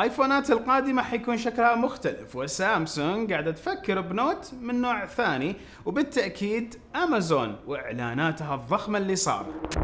ايفونات القادمة حيكون شكلها مختلف وسامسونج قاعدة تفكر بنوت من نوع ثاني وبالتأكيد امازون واعلاناتها الضخمة اللي صارت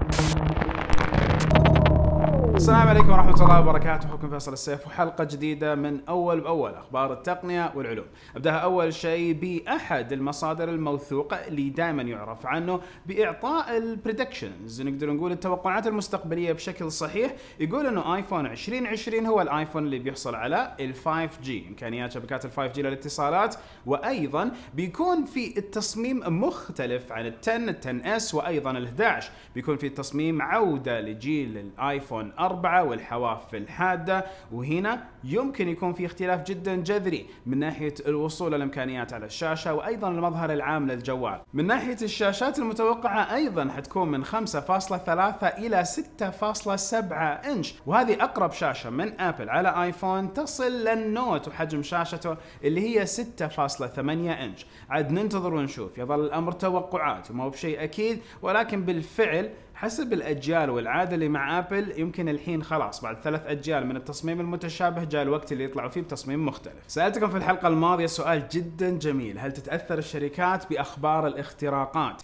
السلام عليكم ورحمة الله وبركاته حكم فيصل السيف وحلقة جديدة من أول بأول أخبار التقنية والعلوم أبدأها أول شيء بأحد المصادر الموثوقة اللي دائما يعرف عنه بإعطاء البريدكشنز نقدر نقول التوقعات المستقبلية بشكل صحيح يقول أنه آيفون 2020 هو الآيفون اللي بيحصل على الـ 5G إمكانيات شبكات الـ 5G للاتصالات وأيضا بيكون في التصميم مختلف عن الـ 10 الـ 10 s وأيضا الـ 11 بيكون في التصميم عودة لجيل الآيفون الاربعه والحواف الحاده وهنا يمكن يكون في اختلاف جدا جذري من ناحيه الوصول للامكانيات على الشاشه وايضا المظهر العام للجوال. من ناحيه الشاشات المتوقعه ايضا حتكون من 5.3 الى 6.7 انش وهذه اقرب شاشه من ابل على ايفون تصل للنوت وحجم شاشته اللي هي 6.8 انش. عاد ننتظر ونشوف يظل الامر توقعات وما هو بشيء اكيد ولكن بالفعل حسب الاجيال والعاده اللي مع ابل يمكن الحين خلاص بعد ثلاث اجيال من التصميم المتشابه الوقت اللي يطلعوا فيه بتصميم مختلف. سالتكم في الحلقه الماضيه سؤال جدا جميل، هل تتاثر الشركات باخبار الاختراقات؟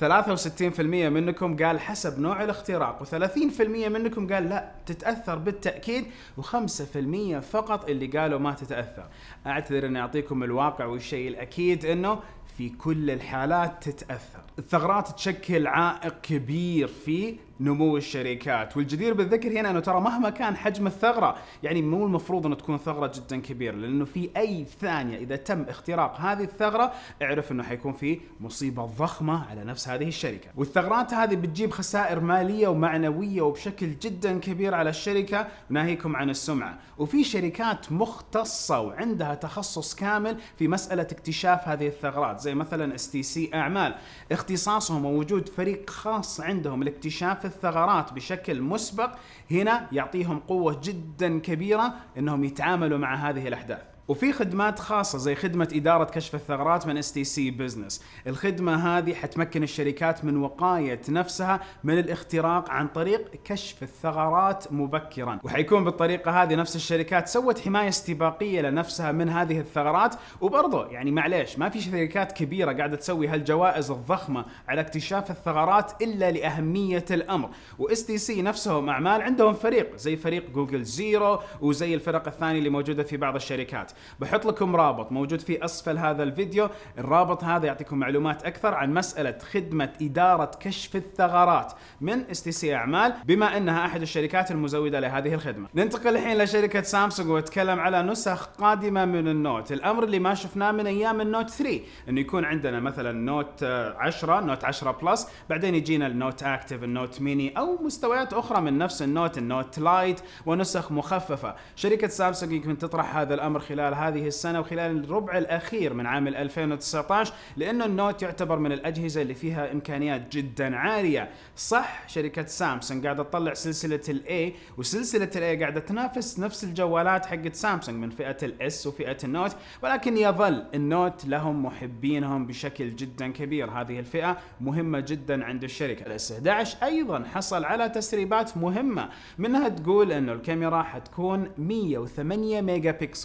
63% منكم قال حسب نوع الاختراق، و30% منكم قال لا تتاثر بالتاكيد، و5% فقط اللي قالوا ما تتاثر. اعتذر اني اعطيكم الواقع والشيء الاكيد انه في كل الحالات تتاثر. الثغرات تشكل عائق كبير في نمو الشركات والجدير بالذكر هنا انه ترى مهما كان حجم الثغره يعني مو المفروض انه تكون ثغره جدا كبيره لانه في اي ثانيه اذا تم اختراق هذه الثغره اعرف انه حيكون في مصيبه ضخمه على نفس هذه الشركه والثغرات هذه بتجيب خسائر ماليه ومعنويه وبشكل جدا كبير على الشركه ناهيكم عن السمعه وفي شركات مختصه وعندها تخصص كامل في مساله اكتشاف هذه الثغرات زي مثلا اس تي سي اعمال اختصاصهم ووجود فريق خاص عندهم لاكتشاف الثغرات بشكل مسبق هنا يعطيهم قوة جدا كبيرة انهم يتعاملوا مع هذه الاحداث وفي خدمات خاصه زي خدمه اداره كشف الثغرات من اس تي سي بزنس، الخدمه هذه حتمكن الشركات من وقايه نفسها من الاختراق عن طريق كشف الثغرات مبكرا، وحيكون بالطريقه هذه نفس الشركات سوت حمايه استباقيه لنفسها من هذه الثغرات، وبرضه يعني معليش ما في شركات كبيره قاعده تسوي هالجوائز الضخمه على اكتشاف الثغرات الا لاهميه الامر، واس تي سي نفسهم اعمال عندهم فريق زي فريق جوجل زيرو وزي الفرق الثانيه اللي موجوده في بعض الشركات، بحط لكم رابط موجود في اسفل هذا الفيديو الرابط هذا يعطيكم معلومات اكثر عن مساله خدمه اداره كشف الثغرات من اس تي سي اعمال بما انها احد الشركات المزوده لهذه الخدمه ننتقل الحين لشركه سامسونج واتكلم على نسخ قادمه من النوت الامر اللي ما شفناه من ايام النوت 3 انه يكون عندنا مثلا نوت 10 نوت 10 بلس بعدين يجينا النوت اكتف النوت ميني او مستويات اخرى من نفس النوت النوت لايت ونسخ مخففه شركه سامسونج يمكن تطرح هذا الامر خلال خلال هذه السنة وخلال الربع الأخير من عام 2019 لأنه النوت يعتبر من الأجهزة اللي فيها إمكانيات جدا عالية صح شركة سامسونج قاعدة تطلع سلسلة الاي وسلسلة الاي قاعدة تنافس نفس الجوالات حقت سامسونج من فئة الاس وفئة النوت ولكن يظل النوت لهم محبينهم بشكل جدا كبير هذه الفئة مهمة جدا عند الشركة الاس 11 أيضا حصل على تسريبات مهمة منها تقول أنه الكاميرا حتكون 108 ميجا بكسل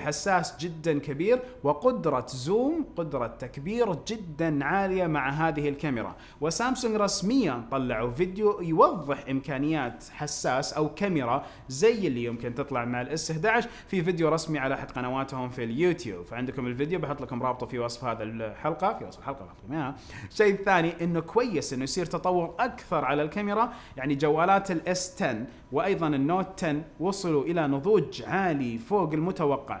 بحساس جدا كبير وقدرة زوم قدرة تكبير جدا عالية مع هذه الكاميرا وسامسونج رسميا طلعوا فيديو يوضح إمكانيات حساس أو كاميرا زي اللي يمكن تطلع مع الاس 11 في فيديو رسمي على أحد قنواتهم في اليوتيوب فعندكم الفيديو بحط لكم رابطه في وصف هذا الحلقة في وصف الحلقة بحط لكم إياها الشيء الثاني أنه كويس أنه يصير تطور أكثر على الكاميرا يعني جوالات الاس 10 وأيضا النوت 10 وصلوا إلى نضوج عالي فوق المتوقع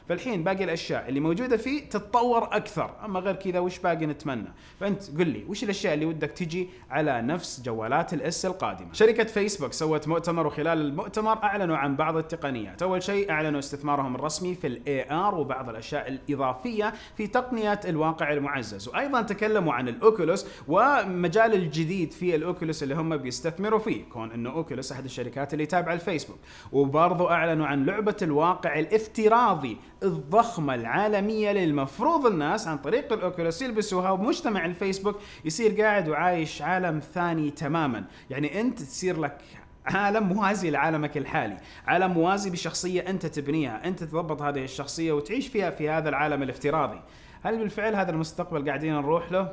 فالحين باقي الاشياء اللي موجوده فيه تتطور اكثر اما غير كذا وش باقي نتمنى فانت قل لي وش الاشياء اللي ودك تجي على نفس جوالات الاس القادمه شركه فيسبوك سوت مؤتمر وخلال المؤتمر اعلنوا عن بعض التقنيات اول شيء اعلنوا استثمارهم الرسمي في الاي ار وبعض الاشياء الاضافيه في تقنيه الواقع المعزز وايضا تكلموا عن الاوكولوس ومجال الجديد في الاوكولوس اللي هم بيستثمروا فيه كون انه اوكولوس احد الشركات اللي تابعه لفيسبوك وبرضه اعلنوا عن لعبه الواقع الافتراضي الضخمة العالمية اللي المفروض الناس عن طريق الأوكولوس يلبسوها ومجتمع الفيسبوك يصير قاعد وعايش عالم ثاني تماما يعني أنت تصير لك عالم موازي لعالمك الحالي عالم موازي بشخصية أنت تبنيها أنت تضبط هذه الشخصية وتعيش فيها في هذا العالم الافتراضي هل بالفعل هذا المستقبل قاعدين نروح له؟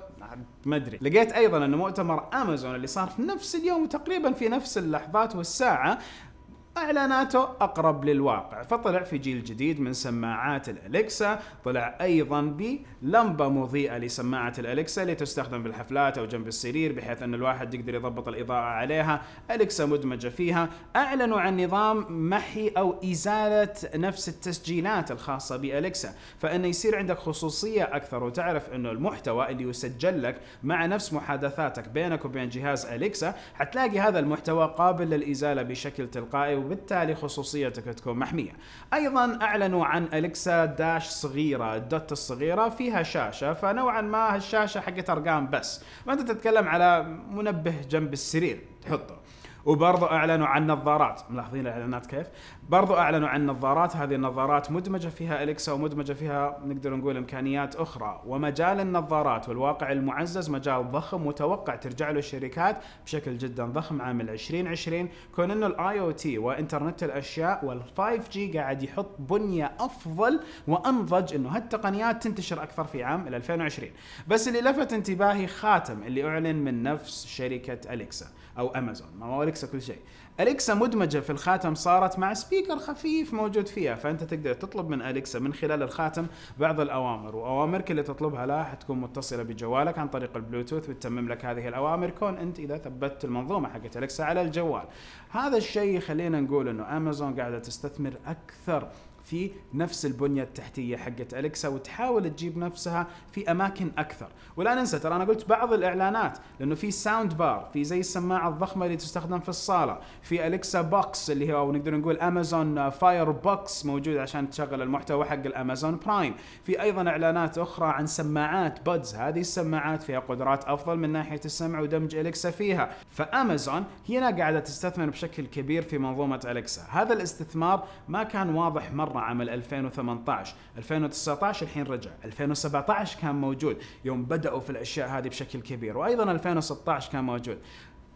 ما ادري، لقيت ايضا ان مؤتمر امازون اللي صار في نفس اليوم وتقريبا في نفس اللحظات والساعه اعلاناته اقرب للواقع فطلع في جيل جديد من سماعات الاليكسا طلع ايضا بلمبه مضيئه لسماعه الاليكسا اللي تستخدم في الحفلات او جنب السرير بحيث ان الواحد يقدر يضبط الاضاءه عليها اليكسا مدمجه فيها اعلنوا عن نظام محي او ازاله نفس التسجيلات الخاصه باليكسا فانه يصير عندك خصوصيه اكثر وتعرف انه المحتوى اللي يسجل لك مع نفس محادثاتك بينك وبين جهاز اليكسا حتلاقي هذا المحتوى قابل للازاله بشكل تلقائي وبالتالي خصوصيتك تكون محميه. ايضا اعلنوا عن اليكسا داش صغيره الدوت الصغيره فيها شاشه فنوعا ما الشاشه حقت ارقام بس، فانت تتكلم على منبه جنب السرير تحطه. وبرضو اعلنوا عن نظارات ملاحظين الاعلانات كيف برضو اعلنوا عن نظارات هذه النظارات مدمجه فيها اليكسا ومدمجه فيها نقدر نقول امكانيات اخرى ومجال النظارات والواقع المعزز مجال ضخم متوقع ترجع له الشركات بشكل جدا ضخم عام 2020 كون انه الاي او تي وانترنت الاشياء وال5 جي قاعد يحط بنيه افضل وانضج انه هالتقنيات تنتشر اكثر في عام 2020 بس اللي لفت انتباهي خاتم اللي اعلن من نفس شركه اليكسا او امازون ما هو اليكسا كل شيء اليكسا مدمجه في الخاتم صارت مع سبيكر خفيف موجود فيها فانت تقدر تطلب من اليكسا من خلال الخاتم بعض الاوامر واوامرك اللي تطلبها لها حتكون متصله بجوالك عن طريق البلوتوث وتتمم لك هذه الاوامر كون انت اذا ثبتت المنظومه حقت اليكسا على الجوال هذا الشيء خلينا نقول انه امازون قاعده تستثمر اكثر في نفس البنيه التحتيه حقت اليكسا وتحاول تجيب نفسها في اماكن اكثر ولا ننسى ترى انا قلت بعض الاعلانات لانه في ساوند بار في زي السماعه الضخمه اللي تستخدم في الصاله في اليكسا بوكس اللي هو نقدر نقول امازون فاير بوكس موجود عشان تشغل المحتوى حق الامازون برايم في ايضا اعلانات اخرى عن سماعات بادز هذه السماعات فيها قدرات افضل من ناحيه السمع ودمج اليكسا فيها فامازون هنا قاعده تستثمر بشكل كبير في منظومه اليكسا هذا الاستثمار ما كان واضح مره عام 2018 2019 الحين رجع 2017 كان موجود يوم بداوا في الاشياء هذه بشكل كبير وايضا 2016 كان موجود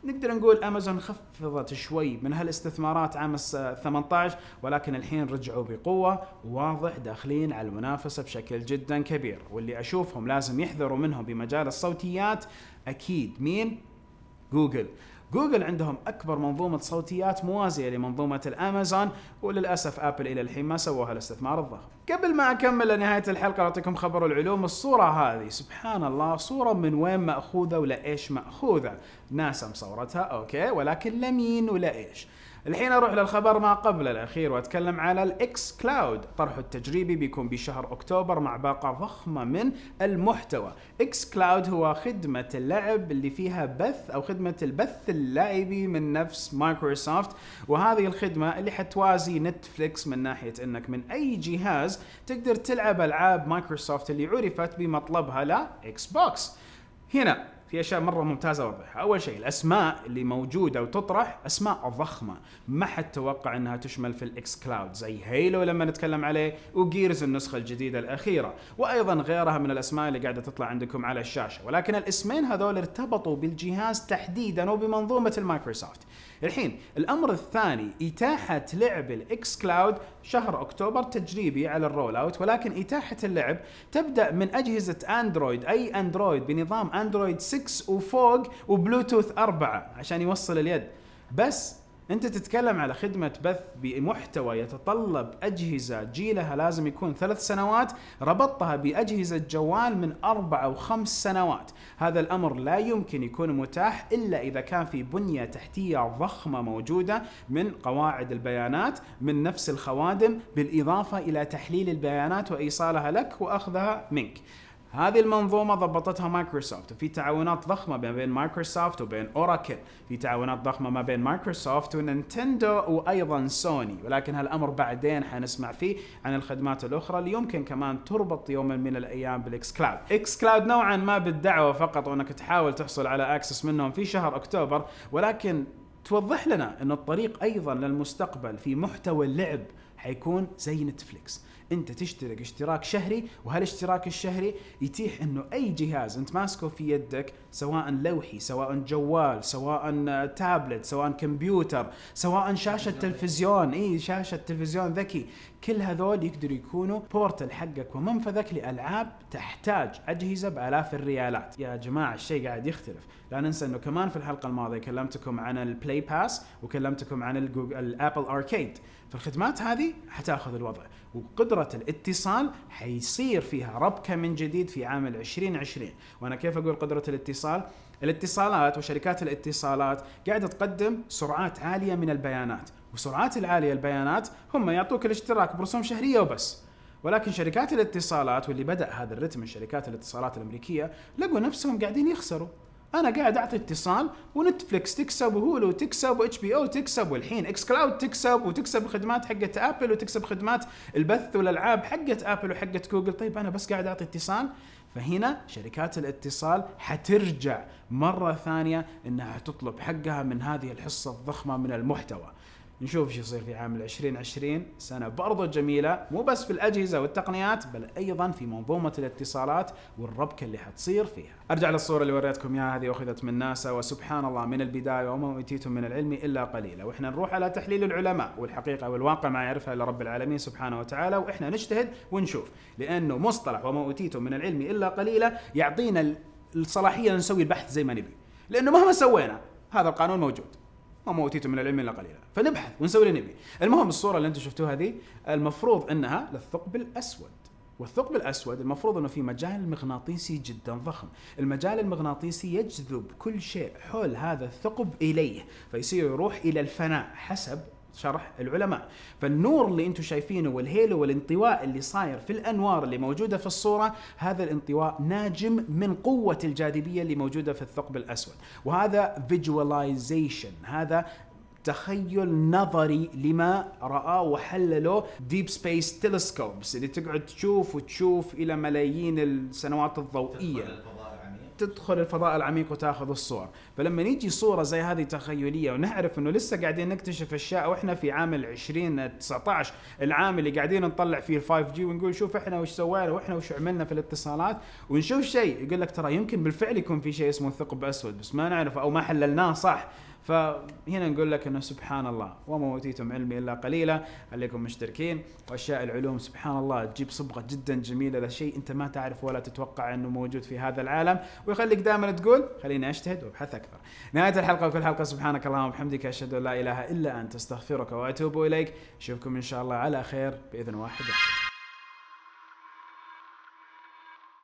نقدر نقول امازون خفضت شوي من هالاستثمارات عام 18 ولكن الحين رجعوا بقوه وواضح داخلين على المنافسه بشكل جدا كبير واللي اشوفهم لازم يحذروا منهم بمجال الصوتيات اكيد مين جوجل جوجل عندهم اكبر منظومه صوتيات موازيه لمنظومه الامازون وللاسف ابل الى الحين ما سووها الاستثمار الضخم. قبل ما اكمل لنهايه الحلقه اعطيكم خبر العلوم الصوره هذه سبحان الله صوره من وين ماخوذه ولا ايش ماخوذه؟ ناسا مصورتها اوكي ولكن لمين ولا ايش؟ الحين اروح للخبر ما قبل الاخير واتكلم على الاكس كلاود طرحه التجريبي بيكون بشهر اكتوبر مع باقه ضخمه من المحتوى اكس كلاود هو خدمه اللعب اللي فيها بث او خدمه البث اللعبي من نفس مايكروسوفت وهذه الخدمه اللي حتوازي نتفليكس من ناحيه انك من اي جهاز تقدر تلعب العاب مايكروسوفت اللي عرفت بمطلبها لاكس بوكس هنا في اشياء مره ممتازه اوضحها، اول شيء الاسماء اللي موجوده وتطرح اسماء ضخمه، ما حد توقع انها تشمل في الاكس كلاود زي هيلو لما نتكلم عليه وجيرز النسخه الجديده الاخيره، وايضا غيرها من الاسماء اللي قاعده تطلع عندكم على الشاشه، ولكن الاسمين هذول ارتبطوا بالجهاز تحديدا وبمنظومه المايكروسوفت. الحين الامر الثاني اتاحه لعب الاكس كلاود شهر اكتوبر تجريبي على الرول اوت ولكن اتاحه اللعب تبدا من اجهزه اندرويد اي اندرويد بنظام اندرويد 6 6 وفوق وبلوتوث 4 عشان يوصل اليد بس انت تتكلم على خدمه بث بمحتوى يتطلب اجهزه جيلها لازم يكون ثلاث سنوات ربطتها باجهزه جوال من اربع او خمس سنوات هذا الامر لا يمكن يكون متاح الا اذا كان في بنيه تحتيه ضخمه موجوده من قواعد البيانات من نفس الخوادم بالاضافه الى تحليل البيانات وايصالها لك واخذها منك هذه المنظومة ضبطتها مايكروسوفت وفي تعاونات ضخمة ما بين مايكروسوفت وبين أوراكل في تعاونات ضخمة ما بين مايكروسوفت ونينتندو وأيضا سوني ولكن هالأمر بعدين حنسمع فيه عن الخدمات الأخرى اللي يمكن كمان تربط يوما من الأيام بالإكس كلاود إكس كلاود نوعا ما بالدعوة فقط وأنك تحاول تحصل على أكسس منهم في شهر أكتوبر ولكن توضح لنا أن الطريق أيضا للمستقبل في محتوى اللعب حيكون زي نتفليكس انت تشترك اشتراك شهري وهالاشتراك الشهري يتيح انه اي جهاز انت ماسكه في يدك سواء لوحي سواء جوال سواء تابلت سواء كمبيوتر سواء شاشه تلفزيون اي شاشه تلفزيون ذكي كل هذول يقدروا يكونوا بورتل حقك ومنفذك لالعاب تحتاج اجهزه بالاف الريالات يا جماعه الشيء قاعد يختلف لا ننسى انه كمان في الحلقه الماضيه كلمتكم عن البلاي باس وكلمتكم عن الجوجل الابل اركيد فالخدمات هذه حتاخذ الوضع وقدرة الاتصال حيصير فيها ربكة من جديد في عام 2020 وأنا كيف أقول قدرة الاتصال؟ الاتصالات وشركات الاتصالات قاعدة تقدم سرعات عالية من البيانات والسرعات العاليه البيانات هم يعطوك الاشتراك برسوم شهريه وبس ولكن شركات الاتصالات واللي بدا هذا الرتم من شركات الاتصالات الامريكيه لقوا نفسهم قاعدين يخسروا انا قاعد اعطي اتصال ونتفلكس تكسب وهولو تكسب واتش بي او تكسب والحين اكس كلاود تكسب وتكسب خدمات حقت ابل وتكسب خدمات البث والالعاب حقت ابل وحقت جوجل طيب انا بس قاعد اعطي اتصال فهنا شركات الاتصال حترجع مره ثانيه انها تطلب حقها من هذه الحصه الضخمه من المحتوى نشوف ايش يصير في عام 2020 سنه برضو جميله مو بس في الاجهزه والتقنيات بل ايضا في منظومه الاتصالات والربكه اللي حتصير فيها. ارجع للصوره اللي وريتكم اياها هذه اخذت من ناسا وسبحان الله من البدايه وما اوتيتم من العلم الا قليلا واحنا نروح على تحليل العلماء والحقيقه والواقع ما يعرفها الا رب العالمين سبحانه وتعالى واحنا نجتهد ونشوف لانه مصطلح وما اوتيتم من العلم الا قليلا يعطينا الصلاحيه نسوي البحث زي ما نبي لانه مهما سوينا هذا القانون موجود وما اوتيتم من العلم الا قليلا فنبحث ونسوي اللي نبي المهم الصوره اللي انتم شفتوها هذه المفروض انها للثقب الاسود والثقب الاسود المفروض انه في مجال مغناطيسي جدا ضخم، المجال المغناطيسي يجذب كل شيء حول هذا الثقب اليه، فيصير يروح الى الفناء حسب شرح العلماء فالنور اللي انتم شايفينه والهيلو والانطواء اللي صاير في الانوار اللي موجوده في الصوره هذا الانطواء ناجم من قوه الجاذبيه اللي موجوده في الثقب الاسود وهذا فيجواليزيشن هذا تخيل نظري لما رآه وحلله ديب سبيس تلسكوبس اللي تقعد تشوف وتشوف الى ملايين السنوات الضوئيه تدخل الفضاء العميق وتاخذ الصور فلما نيجي صوره زي هذه تخيليه ونعرف انه لسه قاعدين نكتشف اشياء واحنا في عام ال 2019 العام اللي قاعدين نطلع فيه ال 5 جي ونقول شوف احنا وش سوينا واحنا وش عملنا في الاتصالات ونشوف شيء يقول لك ترى يمكن بالفعل يكون في شيء اسمه ثقب اسود بس ما نعرفه او ما حللناه صح فهنا نقول لك انه سبحان الله وما اوتيتم علمي الا قليلا عليكم مشتركين واشياء العلوم سبحان الله تجيب صبغه جدا جميله لشيء انت ما تعرف ولا تتوقع انه موجود في هذا العالم ويخليك دائما تقول خليني اجتهد وابحث اكثر. نهايه الحلقه وكل حلقه سبحانك اللهم وبحمدك اشهد ان لا اله الا انت استغفرك واتوب اليك اشوفكم ان شاء الله على خير باذن واحد, واحد.